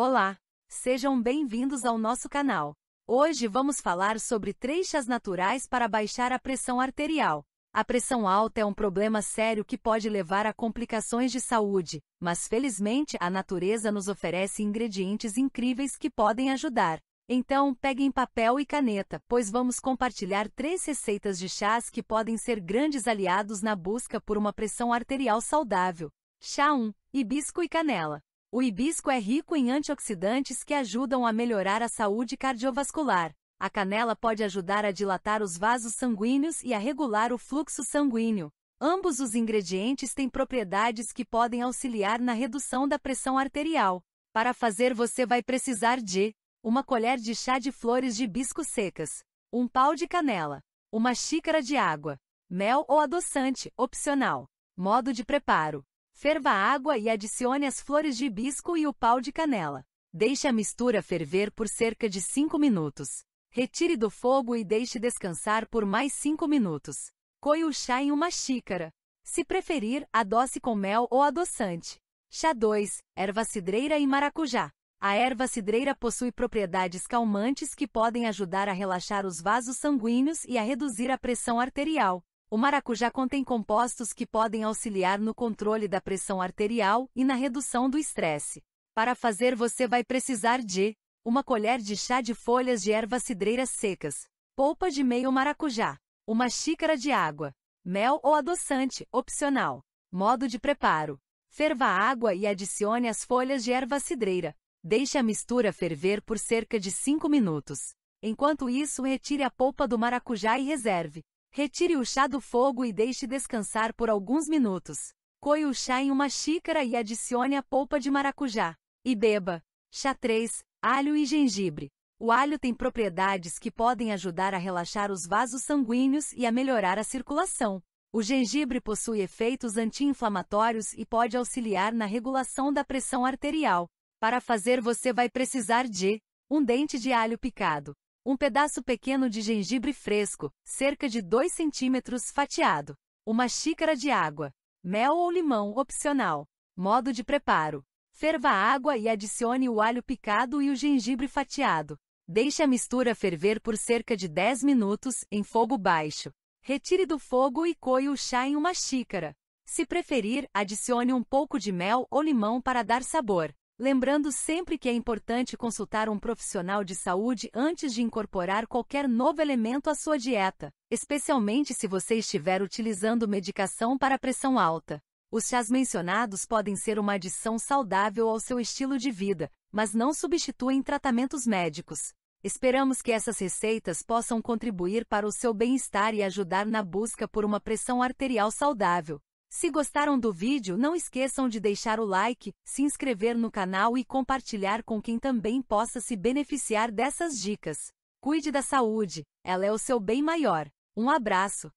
Olá! Sejam bem-vindos ao nosso canal. Hoje vamos falar sobre três chás naturais para baixar a pressão arterial. A pressão alta é um problema sério que pode levar a complicações de saúde, mas felizmente a natureza nos oferece ingredientes incríveis que podem ajudar. Então, peguem papel e caneta, pois vamos compartilhar três receitas de chás que podem ser grandes aliados na busca por uma pressão arterial saudável. Chá 1: Hibisco e canela. O hibisco é rico em antioxidantes que ajudam a melhorar a saúde cardiovascular. A canela pode ajudar a dilatar os vasos sanguíneos e a regular o fluxo sanguíneo. Ambos os ingredientes têm propriedades que podem auxiliar na redução da pressão arterial. Para fazer, você vai precisar de uma colher de chá de flores de hibisco secas, um pau de canela, uma xícara de água, mel ou adoçante, opcional. Modo de preparo: Ferva a água e adicione as flores de hibisco e o pau de canela. Deixe a mistura ferver por cerca de 5 minutos. Retire do fogo e deixe descansar por mais 5 minutos. Coe o chá em uma xícara. Se preferir, adoce com mel ou adoçante. Chá 2: erva cidreira e maracujá. A erva cidreira possui propriedades calmantes que podem ajudar a relaxar os vasos sanguíneos e a reduzir a pressão arterial. O maracujá contém compostos que podem auxiliar no controle da pressão arterial e na redução do estresse. Para fazer você vai precisar de uma colher de chá de folhas de ervas cidreiras secas, polpa de meio maracujá, uma xícara de água, mel ou adoçante, opcional. Modo de preparo: ferva a água e adicione as folhas de erva cidreira. Deixe a mistura ferver por cerca de 5 minutos. Enquanto isso, retire a polpa do maracujá e reserve. Retire o chá do fogo e deixe descansar por alguns minutos. Coe o chá em uma xícara e adicione a polpa de maracujá. E beba. Chá 3, alho e gengibre. O alho tem propriedades que podem ajudar a relaxar os vasos sanguíneos e a melhorar a circulação. O gengibre possui efeitos anti-inflamatórios e pode auxiliar na regulação da pressão arterial. Para fazer, você vai precisar de um dente de alho picado, um pedaço pequeno de gengibre fresco, cerca de 2 centímetros fatiado. Uma xícara de água. Mel ou limão, opcional. Modo de preparo. Ferva a água e adicione o alho picado e o gengibre fatiado. Deixe a mistura ferver por cerca de 10 minutos, em fogo baixo. Retire do fogo e coe o chá em uma xícara. Se preferir, adicione um pouco de mel ou limão para dar sabor. Lembrando sempre que é importante consultar um profissional de saúde antes de incorporar qualquer novo elemento à sua dieta, especialmente se você estiver utilizando medicação para pressão alta. Os chás mencionados podem ser uma adição saudável ao seu estilo de vida, mas não substituem tratamentos médicos. Esperamos que essas receitas possam contribuir para o seu bem-estar e ajudar na busca por uma pressão arterial saudável. Se gostaram do vídeo, não esqueçam de deixar o like, se inscrever no canal e compartilhar com quem também possa se beneficiar dessas dicas. Cuide da saúde, ela é o seu bem maior. Um abraço!